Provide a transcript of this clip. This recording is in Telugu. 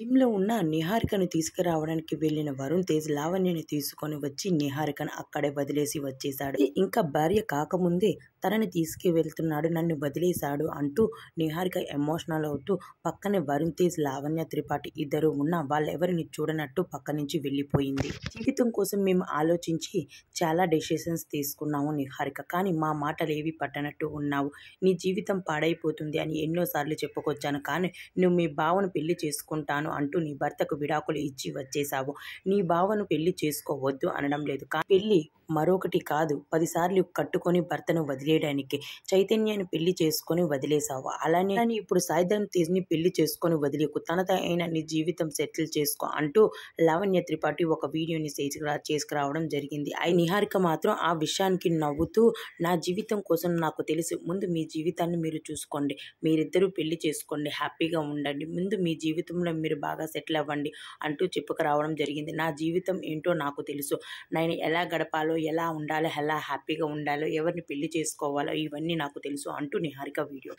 జిమ్లో ఉన్న నిహారికను తీసుకురావడానికి వెళ్ళిన వరుణ్ తేజ్ లావణ్యని తీసుకొని వచ్చి నిహారికను అక్కడే వదిలేసి వచ్చేశాడు ఇంకా భార్య కాకముందే తనని తీసుకువెళ్తున్నాడు నన్ను వదిలేశాడు అంటూ నిహారిక ఎమోషనల్ అవుతూ పక్కనే వరుణ్ తేజ్ లావణ్య త్రిపాఠి ఇద్దరు ఉన్న వాళ్ళెవరిని చూడనట్టు పక్క నుంచి వెళ్ళిపోయింది జీవితం కోసం మేము ఆలోచించి చాలా డెసిషన్స్ తీసుకున్నాము నిహారిక కానీ మా మాటలు ఏవి పట్టనట్టు ఉన్నావు నీ జీవితం పాడైపోతుంది అని ఎన్నోసార్లు చెప్పుకొచ్చాను కానీ నువ్వు మీ బావను పెళ్లి చేసుకుంటాను చేస్తాను అంటూ నీ భర్తకు విడాకులు ఇచ్చి వచ్చేశావు నీ బావను పెళ్లి చేసుకోవద్దు అనడం లేదు కానీ పెళ్లి మరొకటి కాదు పదిసార్లు కట్టుకొని భర్తను వదిలేయడానికి చైతన్యాన్ని పెళ్లి చేసుకొని వదిలేశావు అలానే ఇప్పుడు సాయంత్రం తేజ్ని పెళ్లి చేసుకొని వదిలేకు తనదైన నీ జీవితం సెటిల్ చేసుకో అంటూ లావణ్య త్రిపాఠి ఒక వీడియోని చేసుకురావడం జరిగింది ఆ నిహారిక మాత్రం ఆ విషయానికి నవ్వుతూ నా జీవితం కోసం నాకు తెలిసి ముందు మీ జీవితాన్ని మీరు చూసుకోండి మీరిద్దరూ పెళ్లి చేసుకోండి హ్యాపీగా ఉండండి ముందు మీ జీవితంలో మీరు మీరు బాగా సెటిల్ అవ్వండి అంటూ చెప్పుకు రావడం జరిగింది నా జీవితం ఏంటో నాకు తెలుసు నేను ఎలా గడపాలో ఎలా ఉండాలో ఎలా హ్యాపీగా ఉండాలో ఎవరిని పెళ్లి చేసుకోవాలో ఇవన్నీ నాకు తెలుసు అంటూ నిహారిక వీడియో